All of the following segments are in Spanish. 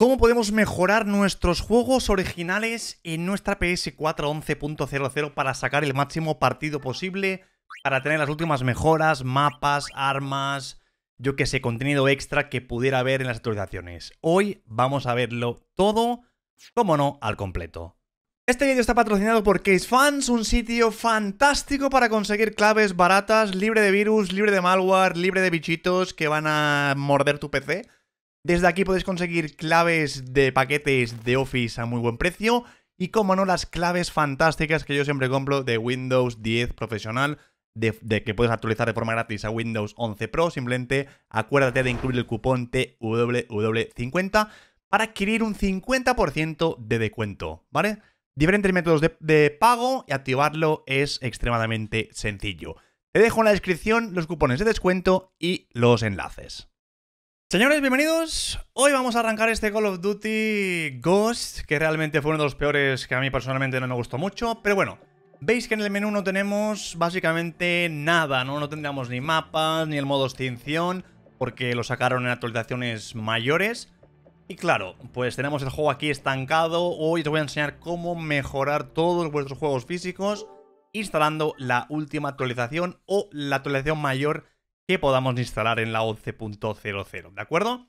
¿Cómo podemos mejorar nuestros juegos originales en nuestra PS4 11.00 para sacar el máximo partido posible? Para tener las últimas mejoras, mapas, armas, yo que sé, contenido extra que pudiera haber en las actualizaciones. Hoy vamos a verlo todo, como no, al completo. Este vídeo está patrocinado por CaseFans, un sitio fantástico para conseguir claves baratas, libre de virus, libre de malware, libre de bichitos que van a morder tu PC desde aquí podéis conseguir claves de paquetes de Office a muy buen precio y, como no, las claves fantásticas que yo siempre compro de Windows 10 profesional, de, que puedes actualizar de forma gratis a Windows 11 Pro. Simplemente acuérdate de incluir el cupón TWW50 para adquirir un 50% de descuento, ¿vale? Diferentes métodos de pago y activarlo es extremadamente sencillo. Te dejo en la descripción los cupones de descuento y los enlaces. Señores, bienvenidos. Hoy vamos a arrancar este Call of Duty Ghost, que realmente fue uno de los peores que a mí personalmente no me gustó mucho. Pero bueno, veis que en el menú no tenemos básicamente nada, ¿no? No tendríamos ni mapas, ni el modo extinción, porque lo sacaron en actualizaciones mayores. Y claro, pues tenemos el juego aquí estancado. Hoy os voy a enseñar cómo mejorar todos vuestros juegos físicos instalando la última actualización o la actualización mayor que podamos instalar en la 11.00, ¿de acuerdo?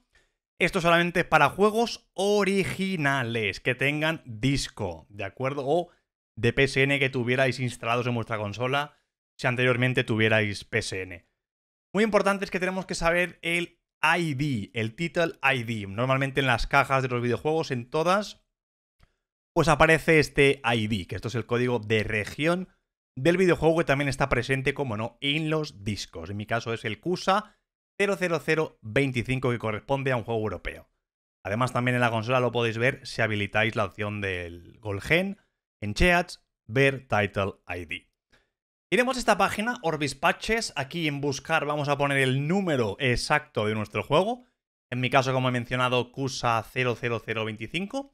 Esto solamente para juegos originales que tengan disco, ¿de acuerdo? O de PSN que tuvierais instalados en vuestra consola si anteriormente tuvierais PSN. Muy importante es que tenemos que saber el ID, el title ID. Normalmente en las cajas de los videojuegos, en todas, pues aparece este ID, que esto es el código de región del videojuego que también está presente, como no, en los discos. En mi caso es el CUSA 00025 que corresponde a un juego europeo. Además también en la consola lo podéis ver si habilitáis la opción del Golgen en Cheats, ver Title ID. Iremos a esta página, Orbis Patches, aquí en buscar vamos a poner el número exacto de nuestro juego, en mi caso como he mencionado CUSA 00025,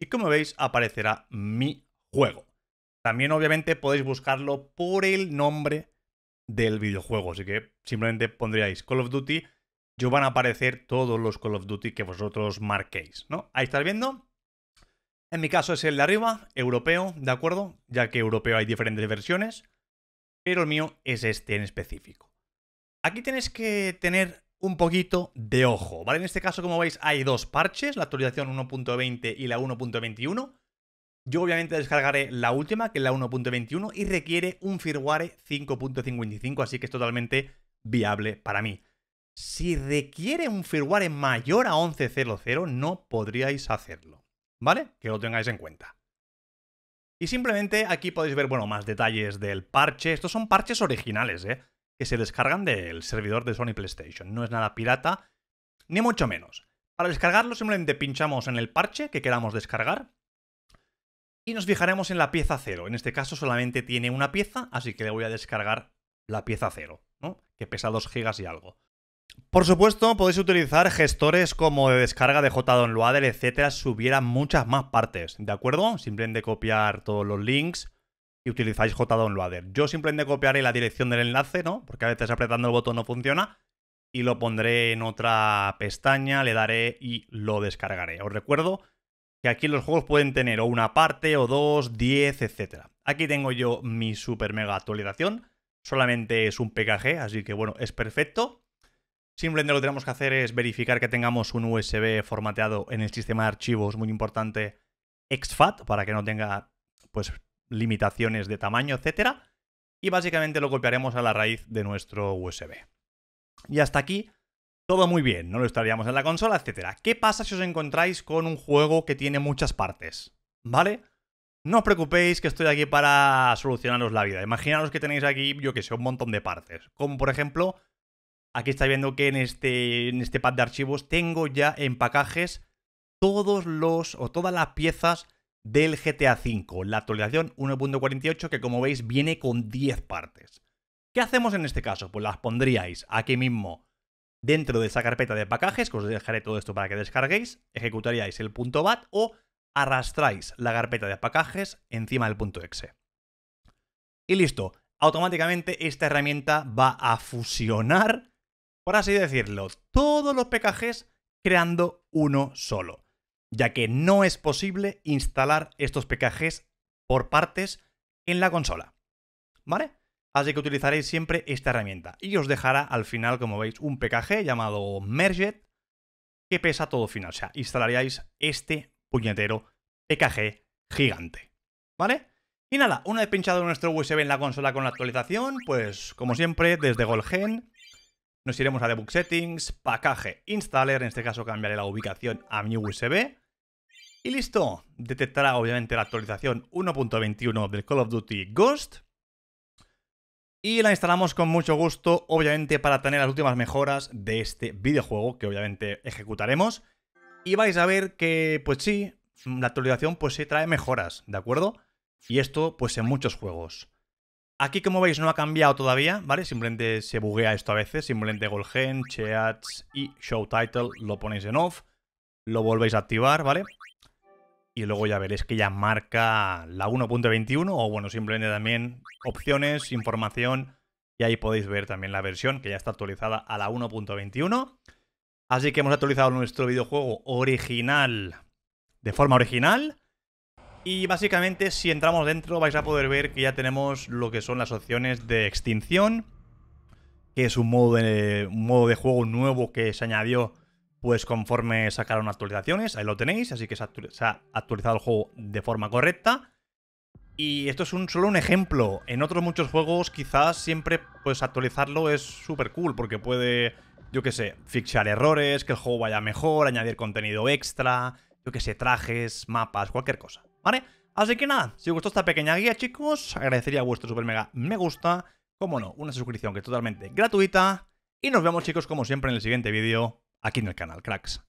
y como veis aparecerá mi juego. También obviamente podéis buscarlo por el nombre del videojuego, así que simplemente pondríais Call of Duty Yo van a aparecer todos los Call of Duty que vosotros marquéis, ¿no? Ahí estáis viendo. En mi caso es el de arriba, europeo, ¿de acuerdo? Ya que europeo hay diferentes versiones, pero el mío es este en específico. Aquí tenéis que tener un poquito de ojo, ¿vale? En este caso, como veis, hay dos parches, la actualización 1.20 y la 1.21. Yo obviamente descargaré la última, que es la 1.21, y requiere un firmware 5.55, así que es totalmente viable para mí. Si requiere un firmware mayor a 11.00, no podríais hacerlo, ¿vale? Que lo tengáis en cuenta. Y simplemente aquí podéis ver, bueno, más detalles del parche. Estos son parches originales, ¿eh? Que se descargan del servidor de Sony PlayStation. No es nada pirata, ni mucho menos. Para descargarlo simplemente pinchamos en el parche que queramos descargar y nos fijaremos en la pieza 0. En este caso solamente tiene una pieza, así que le voy a descargar la pieza 0, ¿no? que pesa 2 GB y algo. Por supuesto, podéis utilizar gestores como de descarga de JDownloader, etcétera, si hubiera muchas más partes, ¿de acuerdo? Simplemente copiar todos los links y utilizáis JDownloader. Yo simplemente copiaré la dirección del enlace, ¿no? Porque a veces apretando el botón no funciona. Y lo pondré en otra pestaña, le daré y lo descargaré. Os recuerdo que aquí los juegos pueden tener o una parte o dos, diez, etc. Aquí tengo yo mi super mega actualización, solamente es un PKG, así que bueno, es perfecto. Simplemente lo que tenemos que hacer es verificar que tengamos un USB formateado en el sistema de archivos, muy importante, exFAT, para que no tenga pues limitaciones de tamaño, etc. Y básicamente lo copiaremos a la raíz de nuestro USB. Y hasta aquí todo muy bien, no lo estaríamos en la consola, etc. ¿Qué pasa si os encontráis con un juego que tiene muchas partes? ¿Vale? No os preocupéis que estoy aquí para solucionaros la vida. Imaginaros que tenéis aquí, yo que sé, un montón de partes. Como por ejemplo, aquí estáis viendo que en este, en este pad de archivos tengo ya en pacajes todos los o todas las piezas del GTA V, la actualización 1.48 que como veis viene con 10 partes. ¿Qué hacemos en este caso? Pues las pondríais aquí mismo dentro de esa carpeta de paquetes, que os dejaré todo esto para que descarguéis, ejecutaríais el .bat o arrastráis la carpeta de paquetes encima del punto .exe. Y listo, automáticamente esta herramienta va a fusionar, por así decirlo, todos los PKGs creando uno solo, ya que no es posible instalar estos PKGs por partes en la consola. ¿Vale? así que utilizaréis siempre esta herramienta. Y os dejará al final, como veis, un PKG llamado Merged, que pesa todo final. O sea, instalaríais este puñetero PKG gigante. ¿Vale? Y nada, una vez pinchado nuestro USB en la consola con la actualización, pues como siempre, desde Golgen nos iremos a Debug Settings, Package Installer, en este caso cambiaré la ubicación a mi USB. Y listo, detectará obviamente la actualización 1.21 del Call of Duty Ghost. Y la instalamos con mucho gusto, obviamente para tener las últimas mejoras de este videojuego que obviamente ejecutaremos. Y vais a ver que, pues sí, la actualización pues sí trae mejoras, ¿de acuerdo? Y esto pues en muchos juegos. Aquí como veis no ha cambiado todavía, ¿vale? Simplemente se buguea esto a veces, simplemente Golgen, Cheats y Show Title lo ponéis en off, lo volvéis a activar, ¿vale? y luego ya veréis que ya marca la 1.21 o bueno, simplemente también opciones, información y ahí podéis ver también la versión que ya está actualizada a la 1.21. Así que hemos actualizado nuestro videojuego original de forma original. Y básicamente si entramos dentro vais a poder ver que ya tenemos lo que son las opciones de extinción, que es un modo de, un modo de juego nuevo que se añadió pues conforme sacaron actualizaciones, ahí lo tenéis, así que se, ha actualizado el juego de forma correcta. Y esto es un, solo un ejemplo. En otros muchos juegos quizás siempre pues actualizarlo es súper cool porque puede, yo qué sé, fixar errores, que el juego vaya mejor, añadir contenido extra, yo qué sé, trajes, mapas, cualquier cosa. ¿Vale? Así que nada, si os gustó esta pequeña guía chicos, agradecería vuestro super mega me gusta, como no, una suscripción que es totalmente gratuita. Y nos vemos chicos como siempre en el siguiente vídeo aquí en el canal, cracks.